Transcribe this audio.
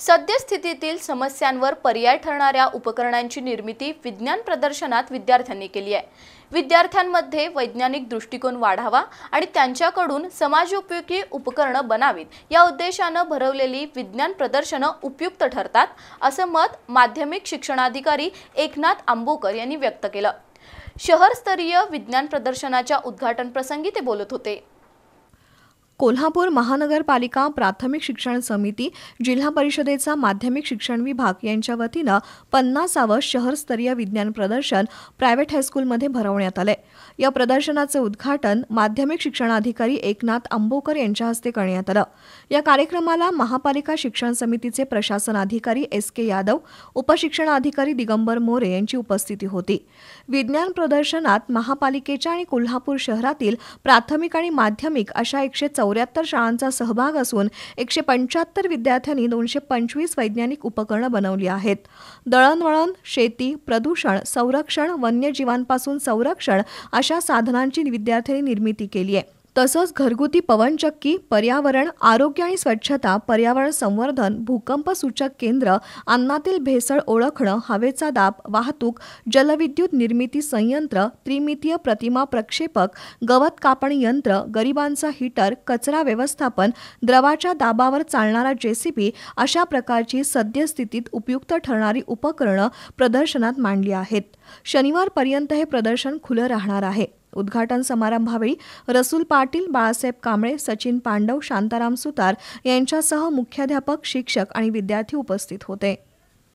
सद्यस्थितीतील समस्यांवर पर्याय ठरणाऱ्या उपकरणांची निर्मिती विज्ञान प्रदर्शनात विद्यार्थ्यांनी केली आहे विद्यार्थ्यांमध्ये वैज्ञानिक दृष्टिकोन वाढावा आणि त्यांच्याकडून समाजोपयोगी उपकरणं बनावीत या उद्देशानं भरवलेली विज्ञान प्रदर्शनं उपयुक्त ठरतात असं मत माध्यमिक शिक्षणाधिकारी एकनाथ आंबोकर यांनी व्यक्त केलं शहरस्तरीय विज्ञान प्रदर्शनाच्या उद्घाटनप्रसंगी ते बोलत होते कोल्हापूर महानगरपालिका प्राथमिक शिक्षण समिती जिल्हा परिषदेचा माध्यमिक शिक्षण विभाग यांच्या वतीनं पन्नासावं शहरस्तरीय विज्ञान प्रदर्शन प्रायव्हेट हायस्कूलमध्ये भरवण्यात आले या प्रदर्शनाचे उद्घाटन माध्यमिक शिक्षणाधिकारी एकनाथ आंबोकर यांच्या हस्ते करण्यात आलं या कार्यक्रमाला महापालिका शिक्षण समितीचे प्रशासन अधिकारी एस के यादव उपशिक्षणाधिकारी दिगंबर मोरे यांची उपस्थिती होती विज्ञान प्रदर्शनात महापालिकेच्या आणि कोल्हापूर शहरातील प्राथमिक आणि माध्यमिक अशा एकशे चौऱ्याहत्तर शाळांचा सहभाग असून एकशे पंच्याहत्तर विद्यार्थ्यांनी दोनशे पंचवीस वैज्ञानिक उपकरणं बनवली आहेत दळणवळण शेती प्रदूषण संरक्षण वन्यजीवांपासून संरक्षण अशा साधनांची विद्यार्थ्यांनी निर्मिती केली आहे तसंच घरगुती पवनचक्की पर्यावरण आरोग्य आणि स्वच्छता पर्यावरण संवर्धन भूकंप सूचक केंद्र अन्नातील भेसळ ओळखणं हवेचा दाब वाहतूक जलविद्युत निर्मिती संयंत्र त्रिमितीय प्रतिमा प्रक्षेपक गवत कापणी यंत्र गरिबांचा हीटर कचरा व्यवस्थापन द्रवाच्या दाबावर चालणारा जेसीबी अशा प्रकारची सद्यस्थितीत उपयुक्त ठरणारी उपकरणं प्रदर्शनात मांडली आहेत शनिवारपर्यंत हे प्रदर्शन खुलं राहणार आहे उद्घाटन समारंभावेळी रसूल पाटील बाळासाहेब कांबळे सचिन पांडव शांताराम सुतार यांच्यासह मुख्याध्यापक शिक्षक आणि विद्यार्थी उपस्थित होते